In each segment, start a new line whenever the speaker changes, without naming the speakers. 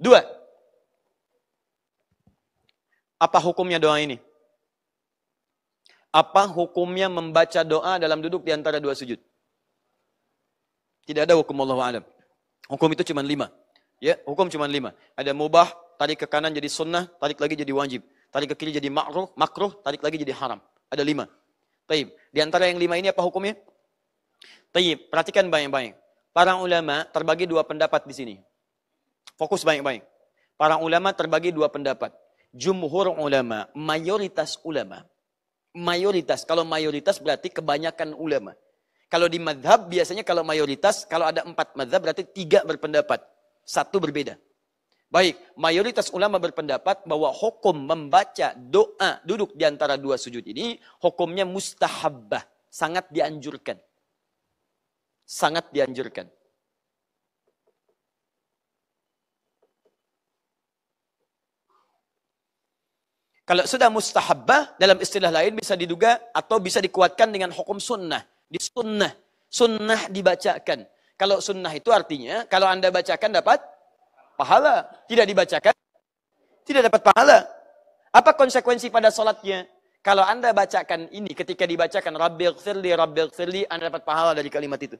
Dua. Apa hukumnya doa ini? Apa hukumnya membaca doa dalam duduk di antara dua sujud? Tidak ada hukum Allah alam. Hukum itu cuma lima. Ya, hukum cuma lima. Ada mubah, tarik ke kanan jadi sunnah, tarik lagi jadi wajib. Tarik ke kiri jadi makruh, makruh, tarik lagi jadi haram. Ada lima. Taib. Di antara yang lima ini apa hukumnya? Taib. Perhatikan baik-baik. Para ulama terbagi dua pendapat di sini. Fokus baik-baik. Para ulama terbagi dua pendapat. Jumhur ulama, mayoritas ulama. Mayoritas, kalau mayoritas berarti kebanyakan ulama. Kalau di madhab biasanya kalau mayoritas, kalau ada empat madhab berarti tiga berpendapat. Satu berbeda. Baik, mayoritas ulama berpendapat bahwa hukum membaca doa duduk di antara dua sujud ini, hukumnya mustahabbah, sangat dianjurkan. Sangat dianjurkan. Kalau sudah mustahabbah, dalam istilah lain bisa diduga atau bisa dikuatkan dengan hukum sunnah. Di sunnah. Sunnah dibacakan. Kalau sunnah itu artinya, kalau Anda bacakan dapat pahala. Tidak dibacakan, tidak dapat pahala. Apa konsekuensi pada sholatnya? Kalau Anda bacakan ini ketika dibacakan, Rabbil Firli, Rabbil Firli, Anda dapat pahala dari kalimat itu.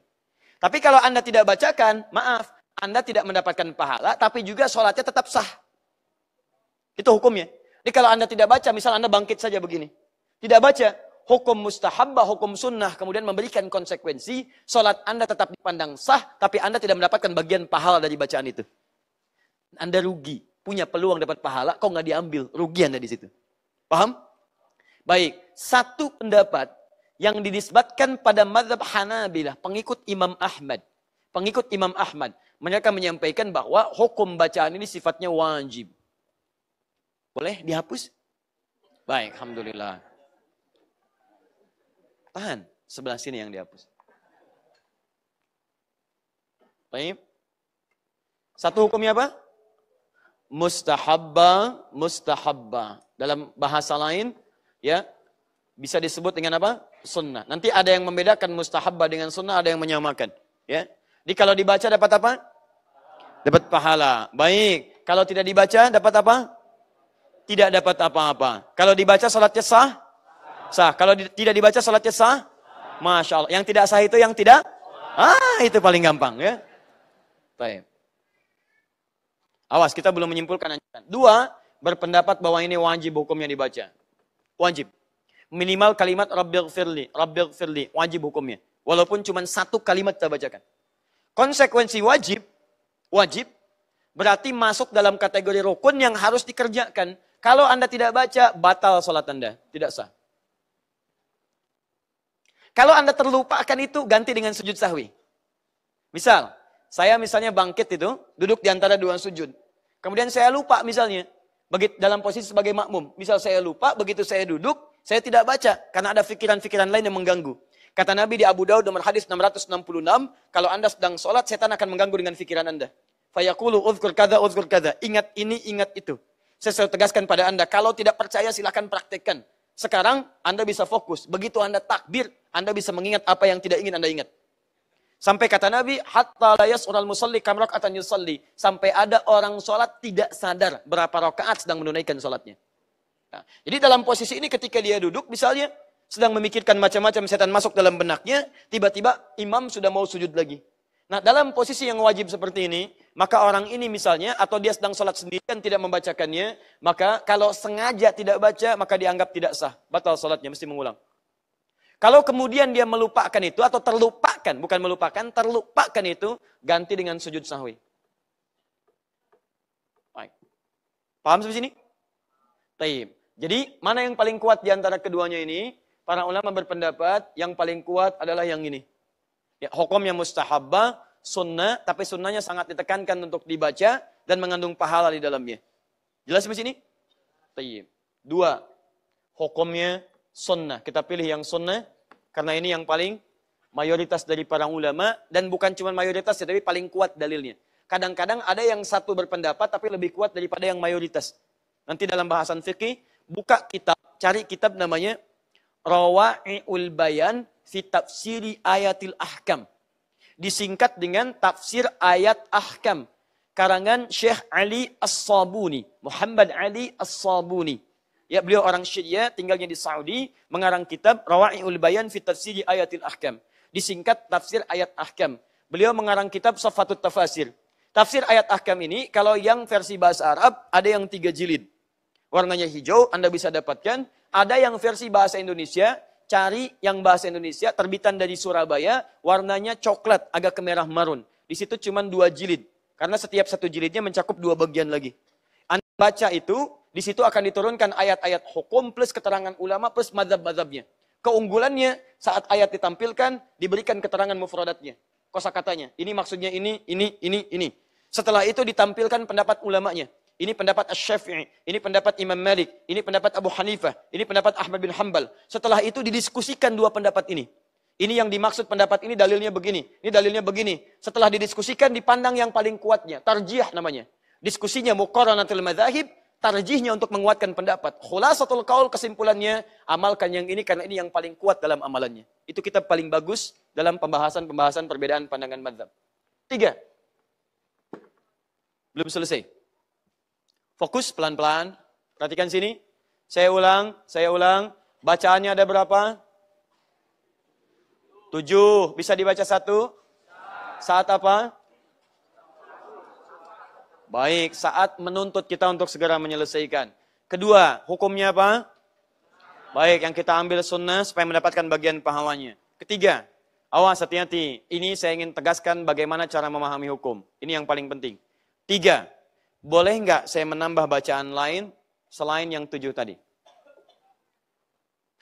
Tapi kalau Anda tidak bacakan, maaf, Anda tidak mendapatkan pahala, tapi juga sholatnya tetap sah. Itu hukumnya. Jadi kalau Anda tidak baca, misal Anda bangkit saja begini. Tidak baca, hukum mustahabbah, hukum sunnah, kemudian memberikan konsekuensi, sholat Anda tetap dipandang sah, tapi Anda tidak mendapatkan bagian pahala dari bacaan itu. Anda rugi, punya peluang dapat pahala, kok nggak diambil, rugi Anda di situ. Paham? Baik, satu pendapat yang dinisbatkan pada madhab Hanabilah, pengikut Imam Ahmad. Pengikut Imam Ahmad, mereka menyampaikan bahwa hukum bacaan ini sifatnya wajib. Boleh dihapus? Baik, Alhamdulillah. Tahan, sebelah sini yang dihapus. Baik. Satu hukumnya apa? Mustahabba, mustahabba. Dalam bahasa lain, ya bisa disebut dengan apa? Sunnah. Nanti ada yang membedakan mustahabba dengan sunnah, ada yang menyamakan. Ya. Jadi kalau dibaca dapat apa? Dapat pahala. Baik. Kalau tidak dibaca dapat apa? tidak dapat apa-apa. Kalau dibaca salatnya sah? Sah. Kalau di, tidak dibaca salatnya sah? Masya Allah. Yang tidak sah itu yang tidak? Ah, itu paling gampang ya. Baik. Awas, kita belum menyimpulkan Dua, berpendapat bahwa ini wajib hukumnya dibaca. Wajib. Minimal kalimat Rabbil Firli, Rabbil Firli, wajib hukumnya. Walaupun cuma satu kalimat kita bacakan. Konsekuensi wajib, wajib, berarti masuk dalam kategori rukun yang harus dikerjakan kalau Anda tidak baca, batal sholat Anda. Tidak sah. Kalau Anda terlupakan itu, ganti dengan sujud sahwi. Misal, saya misalnya bangkit itu, duduk di antara dua sujud. Kemudian saya lupa misalnya, dalam posisi sebagai makmum. Misal saya lupa, begitu saya duduk, saya tidak baca. Karena ada pikiran-pikiran lain yang mengganggu. Kata Nabi di Abu Daud nomor hadis 666, kalau Anda sedang sholat, setan akan mengganggu dengan pikiran Anda. Fayaqulu uzkur kada, uzkur kada. Ingat ini, ingat itu. Saya selalu tegaskan pada Anda, kalau tidak percaya silahkan praktekkan. Sekarang Anda bisa fokus. Begitu Anda takbir, Anda bisa mengingat apa yang tidak ingin Anda ingat. Sampai kata Nabi, hatta layas ural musalli kamrok atan yusalli. Sampai ada orang sholat tidak sadar berapa rakaat sedang menunaikan sholatnya. Nah, jadi dalam posisi ini ketika dia duduk misalnya, sedang memikirkan macam-macam setan masuk dalam benaknya, tiba-tiba imam sudah mau sujud lagi. Nah dalam posisi yang wajib seperti ini, maka orang ini misalnya atau dia sedang sholat sendirian tidak membacakannya, maka kalau sengaja tidak baca maka dianggap tidak sah, batal sholatnya, mesti mengulang. Kalau kemudian dia melupakan itu atau terlupakan, bukan melupakan, terlupakan itu ganti dengan sujud sahwi. Baik. Paham sampai sini? Taib. Jadi mana yang paling kuat di antara keduanya ini? Para ulama berpendapat yang paling kuat adalah yang ini. Ya, hukum yang mustahabah sunnah, tapi sunnahnya sangat ditekankan untuk dibaca dan mengandung pahala di dalamnya. Jelas di sini? Tayyib. Dua, hukumnya sunnah. Kita pilih yang sunnah, karena ini yang paling mayoritas dari para ulama, dan bukan cuma mayoritas, ya, tapi paling kuat dalilnya. Kadang-kadang ada yang satu berpendapat, tapi lebih kuat daripada yang mayoritas. Nanti dalam bahasan fikih, buka kitab, cari kitab namanya Rawa'i'ul Bayan fi Tafsiri Ayatil Ahkam disingkat dengan tafsir ayat ahkam karangan Syekh Ali As-Sabuni, Muhammad Ali As-Sabuni. Ya, beliau orang Syiria, tinggalnya di Saudi, mengarang kitab Rawa'iul Bayan fi Tafsir Ayatil Ahkam. Disingkat tafsir ayat ahkam. Beliau mengarang kitab Safatut Tafasir. Tafsir ayat ahkam ini kalau yang versi bahasa Arab ada yang tiga jilid. Warnanya hijau, Anda bisa dapatkan. Ada yang versi bahasa Indonesia cari yang bahasa Indonesia, terbitan dari Surabaya, warnanya coklat, agak kemerah marun. Di situ cuma dua jilid, karena setiap satu jilidnya mencakup dua bagian lagi. Anda baca itu, di situ akan diturunkan ayat-ayat hukum plus keterangan ulama plus madhab-madhabnya. Keunggulannya saat ayat ditampilkan, diberikan keterangan mufradatnya, katanya Ini maksudnya ini, ini, ini, ini. Setelah itu ditampilkan pendapat ulamanya. Ini pendapat Asy-Syafi'i, ini pendapat Imam Malik, ini pendapat Abu Hanifah, ini pendapat Ahmad bin Hambal. Setelah itu didiskusikan dua pendapat ini. Ini yang dimaksud pendapat ini dalilnya begini, ini dalilnya begini. Setelah didiskusikan dipandang yang paling kuatnya, tarjih namanya. Diskusinya muqaranatul madzahib, tarjihnya untuk menguatkan pendapat. Khulasatul qaul kesimpulannya, amalkan yang ini karena ini yang paling kuat dalam amalannya. Itu kita paling bagus dalam pembahasan-pembahasan perbedaan pandangan madzhab. Tiga. Belum selesai. Fokus pelan-pelan. Perhatikan sini. Saya ulang, saya ulang. Bacaannya ada berapa? Tujuh. Bisa dibaca satu? Saat apa? Baik, saat menuntut kita untuk segera menyelesaikan. Kedua, hukumnya apa? Baik, yang kita ambil sunnah supaya mendapatkan bagian pahalanya. Ketiga, awas hati-hati. Ini saya ingin tegaskan bagaimana cara memahami hukum. Ini yang paling penting. Tiga, boleh nggak saya menambah bacaan lain selain yang tujuh tadi?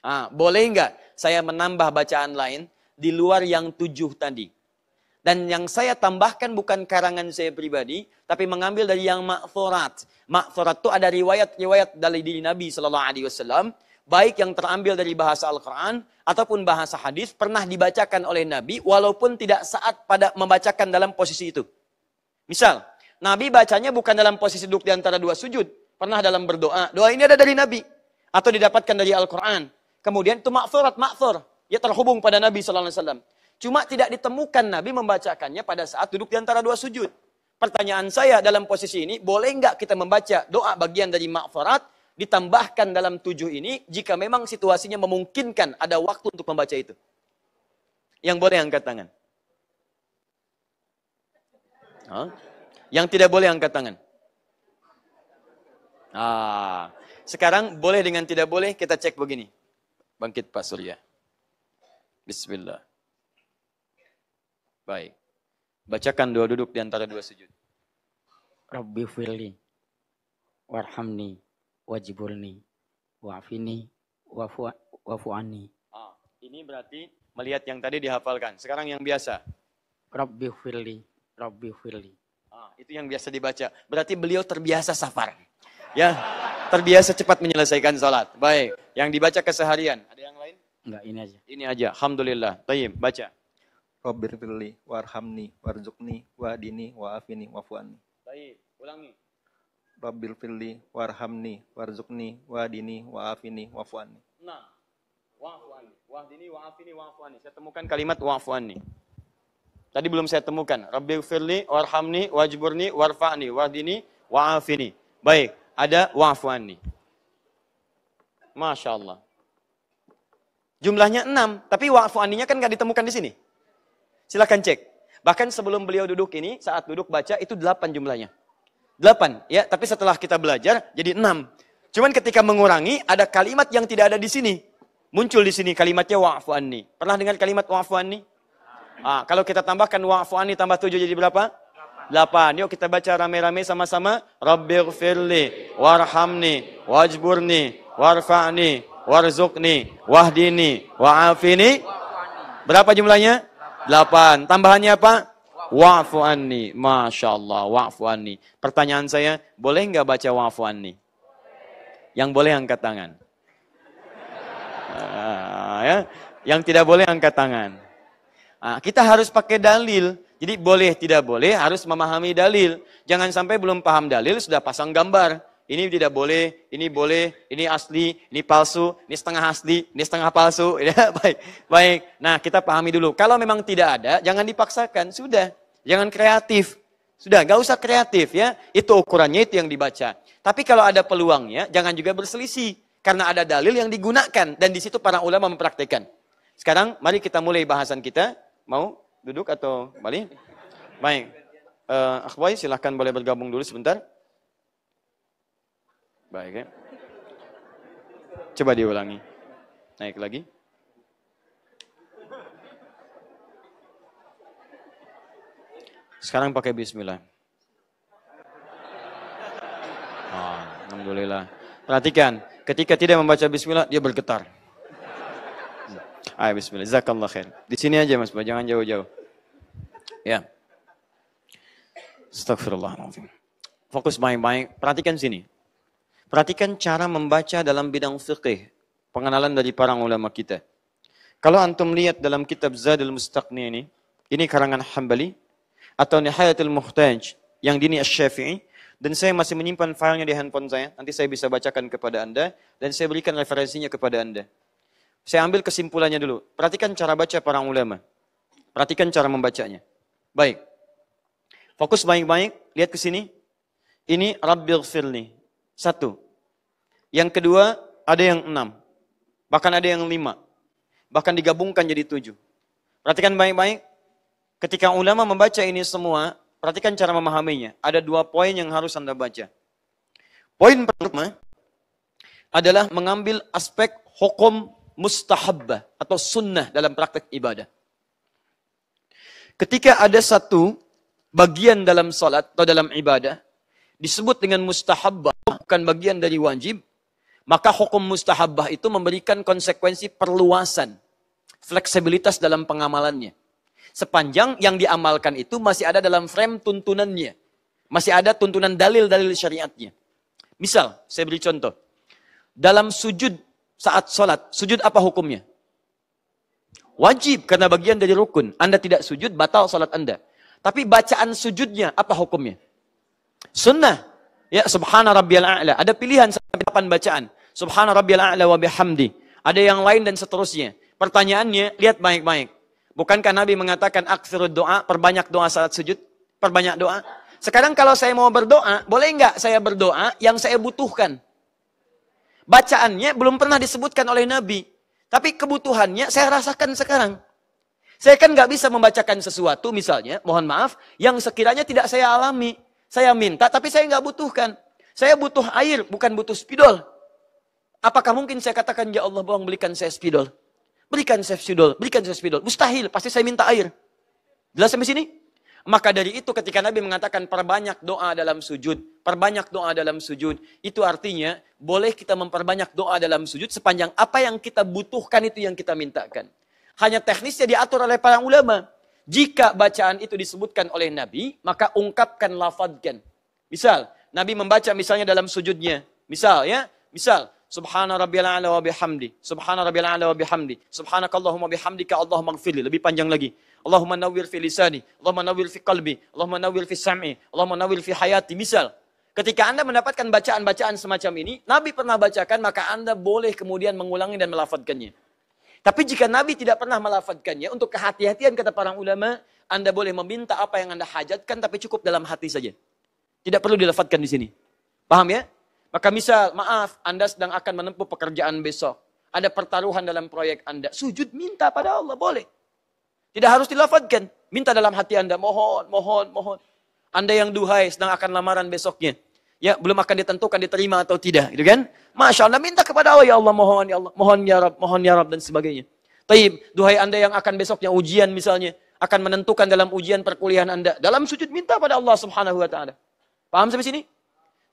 Ah, boleh nggak saya menambah bacaan lain di luar yang tujuh tadi? Dan yang saya tambahkan bukan karangan saya pribadi, tapi mengambil dari yang makforat. Makforat itu ada riwayat-riwayat dari diri Nabi Shallallahu Alaihi Wasallam, baik yang terambil dari bahasa Al-Quran ataupun bahasa hadis pernah dibacakan oleh Nabi, walaupun tidak saat pada membacakan dalam posisi itu. Misal, Nabi bacanya bukan dalam posisi duduk di antara dua sujud. Pernah dalam berdoa. Doa ini ada dari Nabi. Atau didapatkan dari Al-Quran. Kemudian itu makfurat, ma'fur. Ya terhubung pada Nabi SAW. Cuma tidak ditemukan Nabi membacakannya pada saat duduk di antara dua sujud. Pertanyaan saya dalam posisi ini, boleh nggak kita membaca doa bagian dari makfurat ditambahkan dalam tujuh ini jika memang situasinya memungkinkan ada waktu untuk membaca itu? Yang boleh angkat tangan. Huh? Yang tidak boleh angkat tangan. Ah, sekarang boleh dengan tidak boleh kita cek begini. Bangkit Pak Surya. Bismillah. Baik. Bacakan dua duduk di antara dua sujud. Rabbi firli warhamni wajibulni wa'afini wafu'ani. Ah, ini berarti melihat yang tadi dihafalkan. Sekarang yang biasa. Rabbi firli, Rabbi firli itu yang biasa dibaca. Berarti beliau terbiasa safar. Ya, terbiasa cepat menyelesaikan sholat. Baik, yang dibaca keseharian. Ada yang lain? Enggak, ini aja. Ini aja, Alhamdulillah. Tayyib, baca. Robir warhamni, warzukni, wadini, waafini, wafuani. Tayyib, ulangi. Robbil fili warhamni, warzukni, wadini, waafini, wafuani. Nah, wafuani, wahdini, waafini, wafuani. Saya temukan kalimat wafuani. Tadi belum saya temukan. Rabbi firli, warhamni, wajburni, warfa'ni, wadini, wa'afini. Baik, ada wa'afu'ani. Masya Allah. Jumlahnya enam, tapi wa'afu'aninya kan gak ditemukan di sini. Silahkan cek. Bahkan sebelum beliau duduk ini, saat duduk baca itu delapan jumlahnya. Delapan, ya. Tapi setelah kita belajar, jadi enam. Cuman ketika mengurangi, ada kalimat yang tidak ada di sini. Muncul di sini kalimatnya wa'afu'ani. Pernah dengar kalimat wa'afu'ani? Ah, kalau kita tambahkan wa'fu tambah tujuh jadi berapa? 8. Yuk kita baca rame-rame sama-sama. Rabbighfirli warhamni wajburni warfa'ni Warzukni, wahdini wa'afini. Berapa jumlahnya? 8. Tambahannya apa? Wa'fu Masya Allah. Wa'fu Pertanyaan saya, boleh nggak baca wa'fu Yang boleh angkat tangan. Uh, ya. Yang tidak boleh angkat tangan. Ah, kita harus pakai dalil. Jadi boleh tidak boleh harus memahami dalil. Jangan sampai belum paham dalil sudah pasang gambar. Ini tidak boleh, ini boleh, ini asli, ini palsu, ini setengah asli, ini setengah palsu. Ya, baik, baik. Nah kita pahami dulu. Kalau memang tidak ada, jangan dipaksakan. Sudah, jangan kreatif. Sudah, gak usah kreatif ya. Itu ukurannya itu yang dibaca. Tapi kalau ada peluangnya, jangan juga berselisih. Karena ada dalil yang digunakan dan di situ para ulama mempraktekkan. Sekarang mari kita mulai bahasan kita. Mau duduk atau balik? Baik. Uh, akhwai silahkan boleh bergabung dulu sebentar. Baik ya. Coba diulangi. Naik lagi. Sekarang pakai bismillah. Oh, Alhamdulillah. Perhatikan, ketika tidak membaca bismillah, dia bergetar. Ayo bismillah. Jazakallah khair. Di sini aja Mas Pak, jangan jauh-jauh. Ya. Astagfirullahaladzim. Fokus baik-baik, perhatikan sini. Perhatikan cara membaca dalam bidang fiqih. Pengenalan dari para ulama kita. Kalau antum lihat dalam kitab Zadul Mustaqni ini, ini karangan Hambali atau Nihayatul Muhtaj yang dini asy dan saya masih menyimpan filenya di handphone saya. Nanti saya bisa bacakan kepada Anda dan saya berikan referensinya kepada Anda. Saya ambil kesimpulannya dulu. Perhatikan cara baca para ulama. Perhatikan cara membacanya. Baik. Fokus baik-baik, lihat ke sini. Ini Firli. Satu. Yang kedua, ada yang enam. Bahkan ada yang lima. Bahkan digabungkan jadi tujuh. Perhatikan baik-baik. Ketika ulama membaca ini semua, perhatikan cara memahaminya. Ada dua poin yang harus Anda baca. Poin pertama adalah mengambil aspek hukum mustahabbah atau sunnah dalam praktek ibadah. Ketika ada satu bagian dalam salat atau dalam ibadah disebut dengan mustahabbah, bukan bagian dari wajib, maka hukum mustahabbah itu memberikan konsekuensi perluasan, fleksibilitas dalam pengamalannya. Sepanjang yang diamalkan itu masih ada dalam frame tuntunannya. Masih ada tuntunan dalil-dalil syariatnya. Misal, saya beri contoh. Dalam sujud saat sholat, sujud apa hukumnya? Wajib, karena bagian dari rukun. Anda tidak sujud, batal sholat Anda. Tapi bacaan sujudnya, apa hukumnya? Sunnah. Ya, subhana rabbiyal a'la. Ada pilihan sampai bacaan. Subhana rabbiyal a'la wa bihamdi. Ada yang lain dan seterusnya. Pertanyaannya, lihat baik-baik. Bukankah Nabi mengatakan aksirud doa, perbanyak doa saat sujud? Perbanyak doa. Sekarang kalau saya mau berdoa, boleh nggak saya berdoa yang saya butuhkan? bacaannya belum pernah disebutkan oleh Nabi. Tapi kebutuhannya saya rasakan sekarang. Saya kan nggak bisa membacakan sesuatu misalnya, mohon maaf, yang sekiranya tidak saya alami. Saya minta tapi saya nggak butuhkan. Saya butuh air, bukan butuh spidol. Apakah mungkin saya katakan, ya Allah bohong belikan saya spidol. Berikan saya spidol, berikan saya spidol. Mustahil, pasti saya minta air. Jelas sampai sini? Maka dari itu ketika Nabi mengatakan perbanyak doa dalam sujud, perbanyak doa dalam sujud, itu artinya boleh kita memperbanyak doa dalam sujud sepanjang apa yang kita butuhkan itu yang kita mintakan. Hanya teknisnya diatur oleh para ulama. Jika bacaan itu disebutkan oleh Nabi, maka ungkapkan lafadkan. Misal, Nabi membaca misalnya dalam sujudnya. Misal ya, misal Subhana rabbiyal a'la wa bihamdi. Subhana rabbiyal a'la wa bihamdi. Subhanakallahumma bihamdika Allahumma gfirli. Lebih panjang lagi. Allahumma nawwir fi lisani, Allahumma nawwir fi qalbi, Allahumma nawwir fi sam'i, Allahumma nawwir fi hayati. Misal, ketika Anda mendapatkan bacaan-bacaan semacam ini, Nabi pernah bacakan, maka Anda boleh kemudian mengulangi dan melafadkannya. Tapi jika Nabi tidak pernah melafadkannya, untuk kehati-hatian kata para ulama, Anda boleh meminta apa yang Anda hajatkan, tapi cukup dalam hati saja. Tidak perlu dilafadkan di sini. Paham ya? Maka misal, maaf, Anda sedang akan menempuh pekerjaan besok. Ada pertaruhan dalam proyek Anda. Sujud minta pada Allah, boleh. Tidak harus dilafadkan. Minta dalam hati Anda, mohon, mohon, mohon. Anda yang duhai sedang akan lamaran besoknya. Ya, belum akan ditentukan diterima atau tidak, gitu kan? Masya Allah, minta kepada Allah, ya Allah, mohon, ya Allah, mohon, ya Rab, mohon, ya Rab, dan sebagainya. tapi duhai Anda yang akan besoknya ujian misalnya, akan menentukan dalam ujian perkuliahan Anda. Dalam sujud minta pada Allah subhanahu wa ta'ala. Paham sampai sini?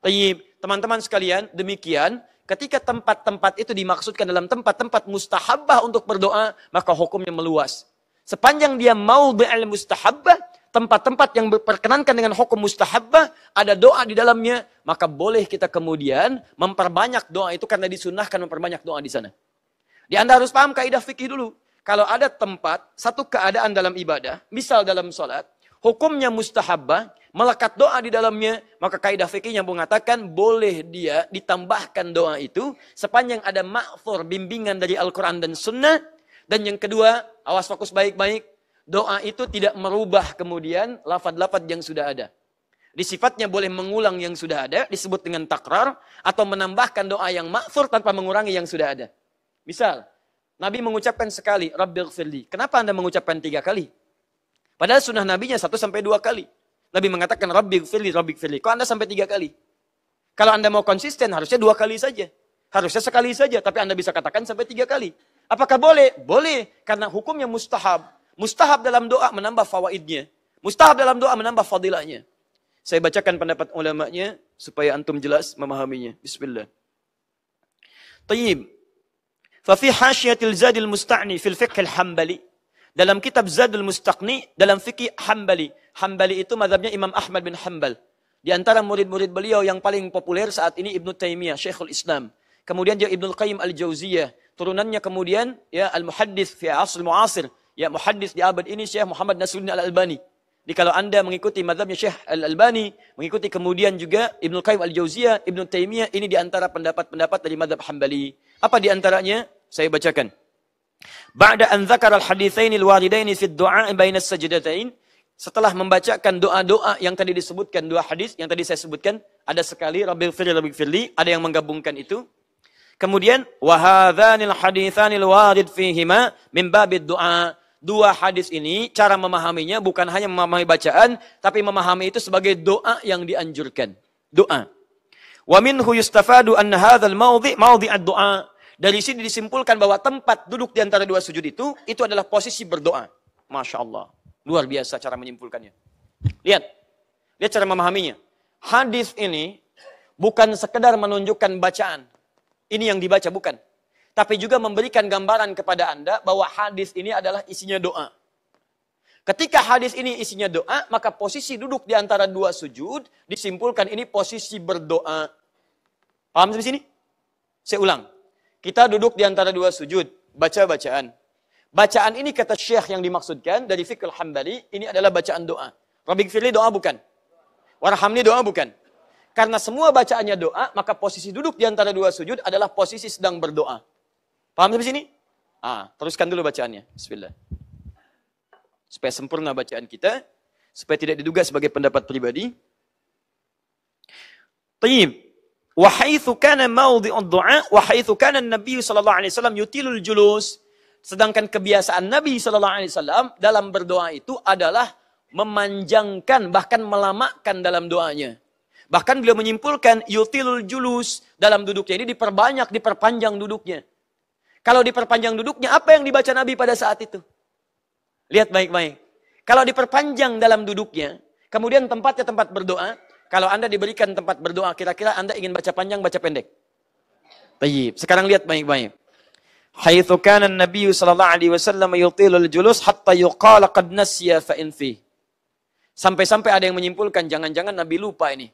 tapi teman-teman sekalian, demikian, ketika tempat-tempat itu dimaksudkan dalam tempat-tempat mustahabah untuk berdoa, maka hukumnya meluas. Sepanjang dia mau al mustahabbah, tempat-tempat yang berperkenankan dengan hukum mustahabbah, ada doa di dalamnya, maka boleh kita kemudian memperbanyak doa itu karena disunahkan memperbanyak doa di sana. Di Anda harus paham kaidah fikih dulu. Kalau ada tempat, satu keadaan dalam ibadah, misal dalam sholat, hukumnya mustahabbah, melekat doa di dalamnya, maka kaidah yang mengatakan boleh dia ditambahkan doa itu sepanjang ada makfur bimbingan dari Al-Quran dan Sunnah dan yang kedua, awas fokus baik-baik. Doa itu tidak merubah kemudian lafad-lafad yang sudah ada. Di sifatnya boleh mengulang yang sudah ada, disebut dengan takrar, atau menambahkan doa yang maksur tanpa mengurangi yang sudah ada. Misal, Nabi mengucapkan sekali, Rabbil Firli. Kenapa Anda mengucapkan tiga kali? Padahal sunnah Nabinya satu sampai dua kali. Nabi mengatakan, Rabbil Firli, Rabbil Firli. Kok Anda sampai tiga kali? Kalau Anda mau konsisten, harusnya dua kali saja. Harusnya sekali saja, tapi Anda bisa katakan sampai tiga kali. Apakah boleh? Boleh, karena hukumnya mustahab. Mustahab dalam doa menambah fawaidnya. Mustahab dalam doa menambah fadilahnya. Saya bacakan pendapat ulama'nya supaya antum jelas memahaminya. Bismillah. Tayyib. Fafi hasyiatil zadil musta'ni fil fiqhil hambali. Dalam kitab zadil Mustaqni, dalam fikih Hambali. Hambali itu madhabnya Imam Ahmad bin Hambal. Di antara murid-murid beliau yang paling populer saat ini Ibnu Taimiyah, Syekhul Islam. Kemudian dia Ibnu Qayyim Al-Jauziyah turunannya kemudian ya al-muhaddis fi asl muasir, ya muhaddis di abad ini Syekh Muhammad Nasruddin Al-Albani. Jadi kalau Anda mengikuti mazhabnya Syekh Al-Albani, mengikuti kemudian juga Ibnu Qayyim Al-Jauziyah, Ibnu Taimiyah, ini di antara pendapat-pendapat dari mazhab Hambali. Apa di antaranya? Saya bacakan. Ba'da an dzakara al-haditsain al-waridain fi ad-du'a baina as-sajdatain, setelah membacakan doa-doa yang tadi disebutkan dua hadis yang tadi saya sebutkan, ada sekali Rabbil Firli Rabbil Firli, ada yang menggabungkan itu. Kemudian wahadhanil hadithanil warid fihima min babid du'a. Dua hadis ini cara memahaminya bukan hanya memahami bacaan tapi memahami itu sebagai doa yang dianjurkan. Doa. Wa minhu yustafadu anna hadzal mawdhi' mawdhi'ad du'a. Dari sini disimpulkan bahwa tempat duduk di antara dua sujud itu itu adalah posisi berdoa. Masya Allah. Luar biasa cara menyimpulkannya. Lihat. Lihat cara memahaminya. Hadis ini bukan sekedar menunjukkan bacaan. Ini yang dibaca bukan. Tapi juga memberikan gambaran kepada Anda bahwa hadis ini adalah isinya doa. Ketika hadis ini isinya doa, maka posisi duduk di antara dua sujud disimpulkan ini posisi berdoa. Paham di sini? Saya ulang. Kita duduk di antara dua sujud, baca bacaan. Bacaan ini kata Syekh yang dimaksudkan dari Fiqh Hambali, ini adalah bacaan doa. Rabbi Firli doa bukan? Warhamni doa bukan? Karena semua bacaannya doa, maka posisi duduk di antara dua sujud adalah posisi sedang berdoa. Paham sampai sini? Ah, teruskan dulu bacaannya. Bismillah. Supaya sempurna bacaan kita, supaya tidak diduga sebagai pendapat pribadi. Tayyib. Wahaithu kana mawdi'ud du'a, wahaithu kana Nabi sallallahu alaihi wasallam yutilul julus. Sedangkan kebiasaan Nabi sallallahu alaihi wasallam dalam berdoa itu adalah memanjangkan bahkan melamakan dalam doanya. Bahkan beliau menyimpulkan yutilul julus dalam duduknya ini diperbanyak, diperpanjang duduknya. Kalau diperpanjang duduknya, apa yang dibaca Nabi pada saat itu? Lihat baik-baik. Kalau diperpanjang dalam duduknya, kemudian tempatnya tempat berdoa, kalau Anda diberikan tempat berdoa, kira-kira Anda ingin baca panjang, baca pendek? Tayyip. Sekarang lihat baik-baik. Haythu kanan an sallallahu alaihi wasallam yutilul julus hatta yuqala qad nasya fa Sampai-sampai ada yang menyimpulkan jangan-jangan Nabi lupa ini.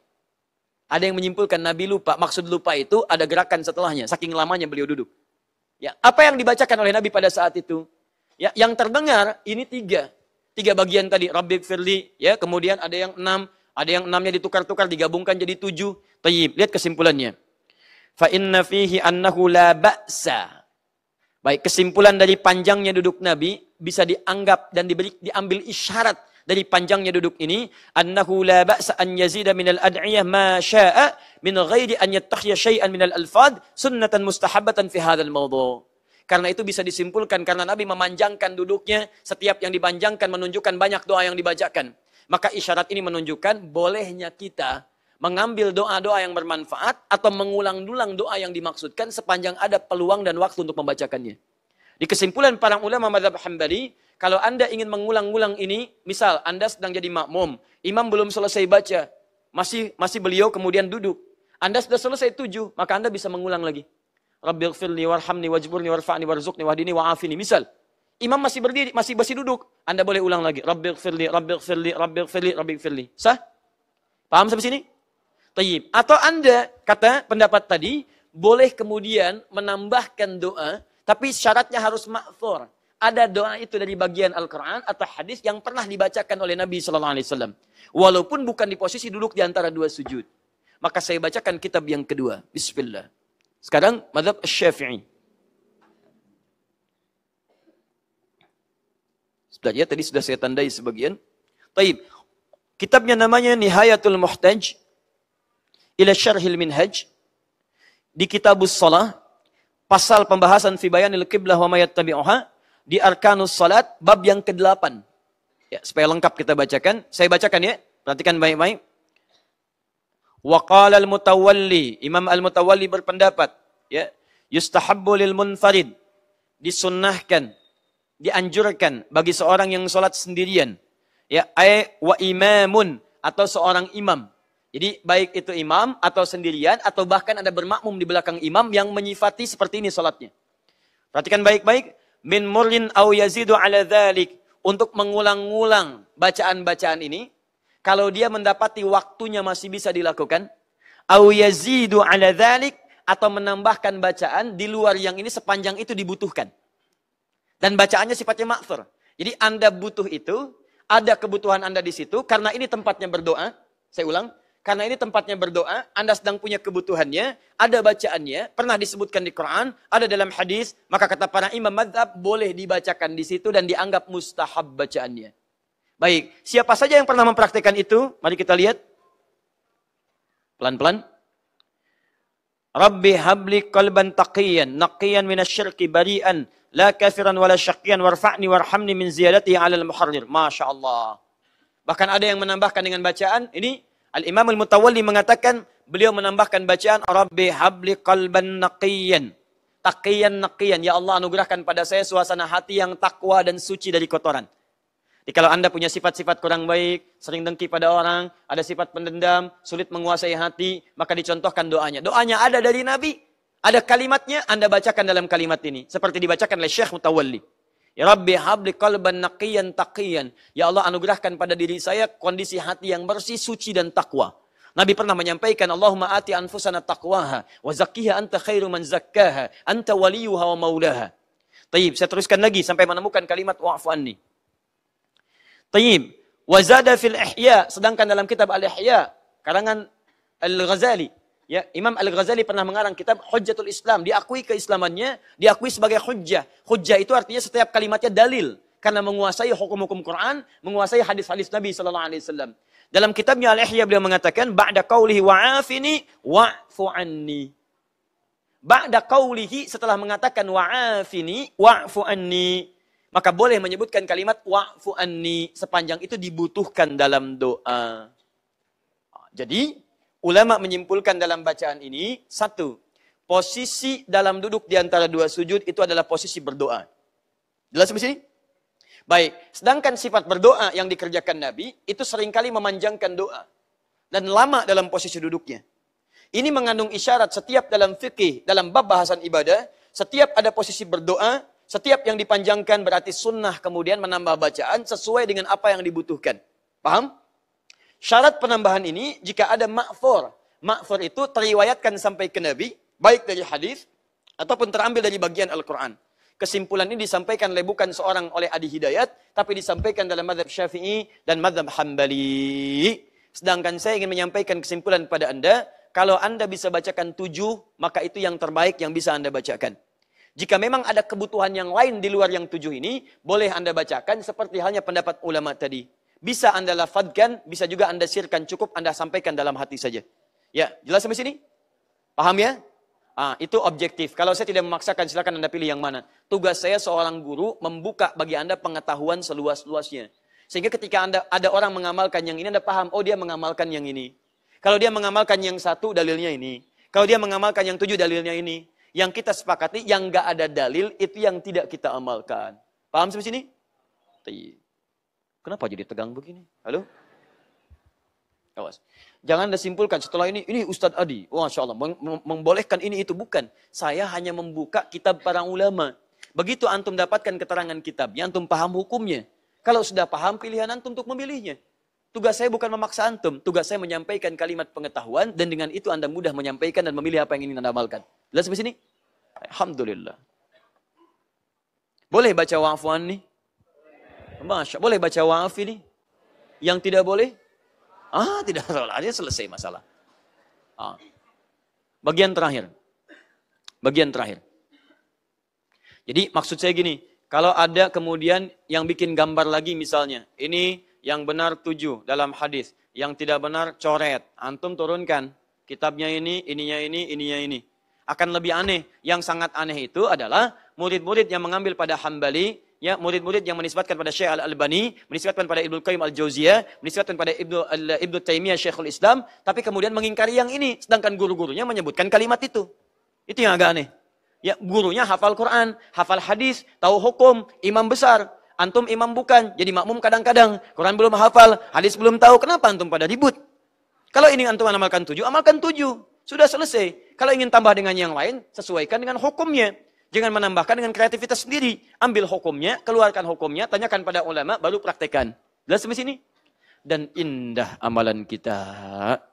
Ada yang menyimpulkan Nabi lupa. Maksud lupa itu ada gerakan setelahnya. Saking lamanya beliau duduk. Ya, apa yang dibacakan oleh Nabi pada saat itu? Ya, yang terdengar ini tiga. Tiga bagian tadi. Rabbi Firli. Ya, kemudian ada yang enam. Ada yang enamnya ditukar-tukar, digabungkan jadi tujuh. Tayyib. Lihat kesimpulannya. Fa inna fihi annahu la ba'sa. Baik, kesimpulan dari panjangnya duduk Nabi bisa dianggap dan diberi, diambil isyarat dari panjangnya duduk ini annahu la ba'sa an yazida minal ad'iyah ma sya'a min ghairi an yattakhya syai'an minal alfad sunnatan mustahabbatan fi hadzal mawdu' Karena itu bisa disimpulkan karena Nabi memanjangkan duduknya, setiap yang dipanjangkan menunjukkan banyak doa yang dibacakan. Maka isyarat ini menunjukkan bolehnya kita mengambil doa-doa yang bermanfaat atau mengulang-ulang doa yang dimaksudkan sepanjang ada peluang dan waktu untuk membacakannya. Di kesimpulan para ulama madhab Hambali, kalau Anda ingin mengulang-ulang ini, misal Anda sedang jadi makmum, imam belum selesai baca, masih masih beliau kemudian duduk. Anda sudah selesai tujuh, maka Anda bisa mengulang lagi. Rabbighfirli warhamni wajburni warfa'ni warzuqni wahdini wa'afini. Misal, imam masih berdiri, masih masih duduk, Anda boleh ulang lagi. Rabbighfirli, Rabbighfirli, Rabbighfirli, Rabbighfirli. Sah? Paham sampai sini? Tayyib. Atau Anda, kata pendapat tadi, boleh kemudian menambahkan doa, tapi syaratnya harus makfur ada doa itu dari bagian Al-Quran atau hadis yang pernah dibacakan oleh Nabi SAW. Wasallam. Walaupun bukan di posisi duduk di antara dua sujud. Maka saya bacakan kitab yang kedua. Bismillah. Sekarang madhab syafi'i. Sudah ya, tadi sudah saya tandai sebagian. Taib. Kitabnya namanya Nihayatul Muhtaj ila Syarhil Minhaj di Kitabus Salah pasal pembahasan fi bayanil qiblah wa tabi'uha di Arkanus Salat bab yang ke-8. Ya, supaya lengkap kita bacakan. Saya bacakan ya. Perhatikan baik-baik. Wa qala al-mutawalli, Imam al-Mutawalli berpendapat, ya, yustahabbu lil munfarid disunnahkan, dianjurkan bagi seorang yang salat sendirian. Ya, ay wa imamun atau seorang imam. Jadi baik itu imam atau sendirian atau bahkan ada bermakmum di belakang imam yang menyifati seperti ini salatnya. Perhatikan baik-baik min murlin au yazidu ala dhalik untuk mengulang-ulang bacaan-bacaan ini kalau dia mendapati waktunya masih bisa dilakukan au yazidu ala dhalik atau menambahkan bacaan di luar yang ini sepanjang itu dibutuhkan dan bacaannya sifatnya makfur jadi anda butuh itu ada kebutuhan anda di situ karena ini tempatnya berdoa saya ulang karena ini tempatnya berdoa, Anda sedang punya kebutuhannya, ada bacaannya, pernah disebutkan di Quran, ada dalam hadis, maka kata para imam madhab boleh dibacakan di situ dan dianggap mustahab bacaannya. Baik, siapa saja yang pernah mempraktikkan itu? Mari kita lihat. Pelan-pelan. Rabbi habli qalban taqiyan, naqiyan minasyirki bari'an, la kafiran wala syaqiyan, warfa'ni warhamni min ziyadati alal muharrir. Masya Allah. Bahkan ada yang menambahkan dengan bacaan, ini Al-Imam Al-Mutawalli mengatakan, beliau menambahkan bacaan, Rabbi habli qalban naqiyan. Taqiyan naqiyan. Ya Allah anugerahkan pada saya suasana hati yang takwa dan suci dari kotoran. Jadi kalau Anda punya sifat-sifat kurang baik, sering dengki pada orang, ada sifat pendendam, sulit menguasai hati, maka dicontohkan doanya. Doanya ada dari Nabi, ada kalimatnya, Anda bacakan dalam kalimat ini. Seperti dibacakan oleh Syekh Mutawalli. Ya Rabbi habli qalban naqiyan taqiyan. Ya Allah anugerahkan pada diri saya kondisi hati yang bersih, suci dan takwa. Nabi pernah menyampaikan Allahumma ati anfusana taqwaha wa zakkiha anta khairu man zakkaha anta waliyuha wa maulaha. Tayyib, saya teruskan lagi sampai menemukan kalimat wa'fu anni. Tayyib, wa zada fil ihya sedangkan dalam kitab Al-Ihya karangan Al-Ghazali Ya, Imam Al-Ghazali pernah mengarang kitab Hujjatul Islam. Diakui keislamannya, diakui sebagai hujjah. Hujjah itu artinya setiap kalimatnya dalil. Karena menguasai hukum-hukum Quran, menguasai hadis-hadis Nabi Sallallahu Alaihi Wasallam. Dalam kitabnya Al-Ihya beliau mengatakan, Ba'da qawlihi wa'afini wa'fu anni. Ba'da qaulihi setelah mengatakan wa'afini wa'fu anni. Maka boleh menyebutkan kalimat wa'fu anni sepanjang itu dibutuhkan dalam doa. Jadi Ulama menyimpulkan dalam bacaan ini, satu, posisi dalam duduk di antara dua sujud itu adalah posisi berdoa. Jelas di sini? Baik, sedangkan sifat berdoa yang dikerjakan Nabi itu seringkali memanjangkan doa dan lama dalam posisi duduknya. Ini mengandung isyarat setiap dalam fikih, dalam bab bahasan ibadah, setiap ada posisi berdoa, setiap yang dipanjangkan berarti sunnah kemudian menambah bacaan sesuai dengan apa yang dibutuhkan. Paham? Syarat penambahan ini jika ada makfur. Makfur itu teriwayatkan sampai ke Nabi, baik dari hadis ataupun terambil dari bagian Al-Quran. Kesimpulan ini disampaikan oleh bukan seorang oleh Adi Hidayat, tapi disampaikan dalam madhab syafi'i dan madhab hambali. Sedangkan saya ingin menyampaikan kesimpulan pada Anda, kalau Anda bisa bacakan tujuh, maka itu yang terbaik yang bisa Anda bacakan. Jika memang ada kebutuhan yang lain di luar yang tujuh ini, boleh Anda bacakan seperti halnya pendapat ulama tadi. Bisa Anda lafadkan, bisa juga Anda sirkan, cukup Anda sampaikan dalam hati saja. Ya, jelas sampai sini? Paham ya? Ah, itu objektif. Kalau saya tidak memaksakan, silakan Anda pilih yang mana. Tugas saya seorang guru membuka bagi Anda pengetahuan seluas-luasnya. Sehingga ketika Anda ada orang mengamalkan yang ini, Anda paham, oh dia mengamalkan yang ini. Kalau dia mengamalkan yang satu, dalilnya ini. Kalau dia mengamalkan yang tujuh, dalilnya ini. Yang kita sepakati, yang nggak ada dalil, itu yang tidak kita amalkan. Paham sampai sini? Tidak. Kenapa jadi tegang begini? Halo? Awas. Jangan disimpulkan setelah ini, ini Ustadz Adi. Wah, Insya Allah, membolehkan ini itu. Bukan. Saya hanya membuka kitab para ulama. Begitu antum dapatkan keterangan kitabnya, antum paham hukumnya. Kalau sudah paham, pilihan antum untuk memilihnya. Tugas saya bukan memaksa antum, tugas saya menyampaikan kalimat pengetahuan dan dengan itu anda mudah menyampaikan dan memilih apa yang ingin anda amalkan. Lihat sampai sini? Alhamdulillah. Boleh baca waafuan nih? Masya boleh baca waaf ini? Yang tidak boleh? Ah, tidak salah. Dia selesai masalah. Ah. Bagian terakhir. Bagian terakhir. Jadi maksud saya gini, kalau ada kemudian yang bikin gambar lagi misalnya, ini yang benar tujuh dalam hadis, yang tidak benar coret, antum turunkan kitabnya ini, ininya ini, ininya ini. Akan lebih aneh. Yang sangat aneh itu adalah murid-murid yang mengambil pada Hambali ya murid-murid yang menisbatkan pada Syekh Al-Albani, menisbatkan pada Ibnu Qayyim Al-Jauziyah, menisbatkan pada Ibnu Al Ibnu Taimiyah Syekhul Islam, tapi kemudian mengingkari yang ini sedangkan guru-gurunya menyebutkan kalimat itu. Itu yang agak aneh. Ya, gurunya hafal Quran, hafal hadis, tahu hukum, imam besar, antum imam bukan, jadi makmum kadang-kadang, Quran belum hafal, hadis belum tahu, kenapa antum pada ribut? Kalau ini antum amalkan tujuh, amalkan tujuh. Sudah selesai. Kalau ingin tambah dengan yang lain, sesuaikan dengan hukumnya. Jangan menambahkan dengan kreativitas sendiri. Ambil hukumnya, keluarkan hukumnya, tanyakan pada ulama, baru praktekan. Jelas sampai sini? Dan indah amalan kita